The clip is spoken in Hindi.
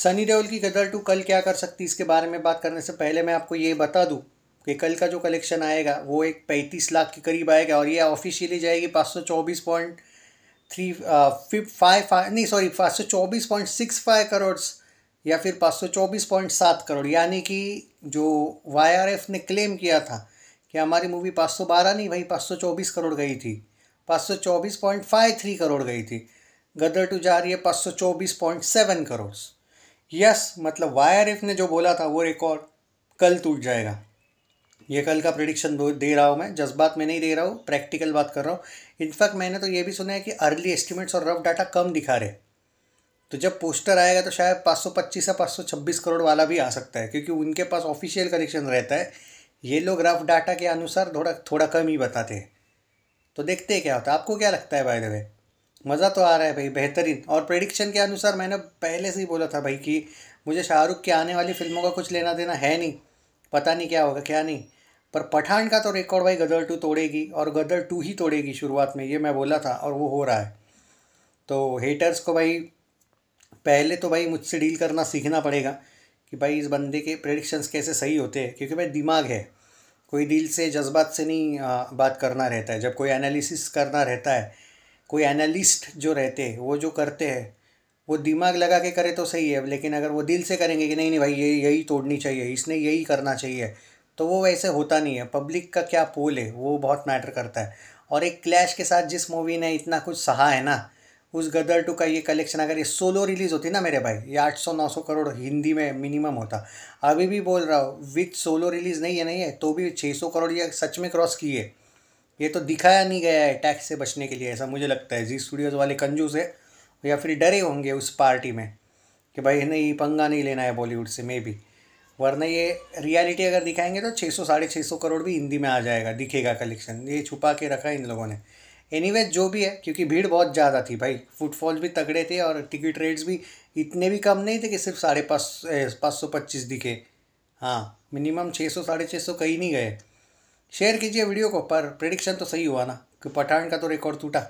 सनी देओल की गदर टू कल क्या कर सकती इसके बारे में बात करने से पहले मैं आपको ये बता दूँ कि कल का जो कलेक्शन आएगा वो एक पैंतीस लाख के करीब आएगा और ये ऑफिशियली जाएगी पाँच सौ चौबीस point three fif five five नहीं सॉरी पाँच सौ चौबीस पॉइंट सिक्स फाइव करोड़ या फिर पाँच सौ चौबीस पॉइंट सात करोड़ यानी कि जो वाई आर एफ ने क्लेम किया था कि हमारी मूवी पाँच सौ बारह नहीं भाई पाँच सौ चौबीस करोड़ गई थी पाँच सौ चौबीस पॉइंट फाइव थ्री करोड़ गई थी गदर टू जा रही है पाँच सौ चौबीस पॉइंट सेवन करोड़ यस मतलब वाई आर एफ ने जो बोला था वो रिकॉर्ड कल टूट जाएगा ये कल का प्रडिक्शन दे रहा हूँ मैं जज्बात में नहीं दे रहा हूँ प्रैक्टिकल बात कर रहा हूँ इनफैक्ट मैंने तो ये भी सुना है कि अर्ली एस्टिमेट्स और रफ डाटा कम दिखा रहे तो जब पोस्टर आएगा तो शायद 525 या छब्बीस करोड़ वाला भी आ सकता है क्योंकि उनके पास ऑफिशियल कलेक्शन रहता है ये लोग रफ डाटा के अनुसार थोड़ा थोड़ा कम ही बताते हैं तो देखते हैं क्या होता है आपको क्या लगता है बाय द वे मज़ा तो आ रहा है भाई बेहतरीन और प्रडिक्शन के अनुसार मैंने पहले से ही बोला था भाई कि मुझे शाहरुख के आने वाली फिल्मों का कुछ लेना देना है नहीं पता नहीं क्या होगा क्या नहीं पर पठान का तो रिकॉर्ड भाई गदर टू तोड़ेगी और गदर टू ही तोड़ेगी शुरुआत में ये मैं बोला था और वो हो रहा है तो हेटर्स को भाई पहले तो भाई मुझसे डील करना सीखना पड़ेगा कि भाई इस बंदे के प्रडिक्शंस कैसे सही होते हैं क्योंकि भाई दिमाग है कोई दिल से जज्बात से नहीं बात करना रहता है जब कोई एनालिसिस करना रहता है कोई एनालिस्ट जो रहते हैं वो जो करते हैं वो दिमाग लगा के करे तो सही है लेकिन अगर वो दिल से करेंगे कि नहीं नहीं भाई ये यही तोड़नी चाहिए इसने यही करना चाहिए तो वो वैसे होता नहीं है पब्लिक का क्या पोल है वो बहुत मैटर करता है और एक क्लैश के साथ जिस मूवी ने इतना कुछ सहा है ना उस गदर टू का ये कलेक्शन अगर ये सोलो रिलीज़ होती ना मेरे भाई ये आठ सौ नौ सौ करोड़ हिंदी में मिनिमम होता अभी भी बोल रहा हूँ विथ सोलो रिलीज़ नहीं है नहीं है तो भी छः सौ करोड़ ये सच में क्रॉस किए ये तो दिखाया नहीं गया है टैक्स से बचने के लिए ऐसा मुझे लगता है जी स्टूडियोज़ वाले कंजूस है या फिर डरे होंगे उस पार्टी में कि भाई नहीं पंगा नहीं लेना है बॉलीवुड से मे भी वरना ये रियलिटी अगर दिखाएंगे तो छः सौ साढ़े छः सौ करोड़ भी हिंदी में आ जाएगा दिखेगा कलेक्शन ये छुपा के रखा है इन लोगों ने एनी anyway, जो भी है क्योंकि भीड़ बहुत ज़्यादा थी भाई फुटफॉल भी तगड़े थे और टिकट रेट्स भी इतने भी कम नहीं थे कि सिर्फ साढ़े पाँच पाँच सौ पच्चीस दिखे हाँ मिनिमम छः सौ साढ़े छः सौ कहीं नहीं गए शेयर कीजिए वीडियो को पर प्रेडिक्शन तो सही हुआ ना कि पठान का तो रिकॉर्ड टूटा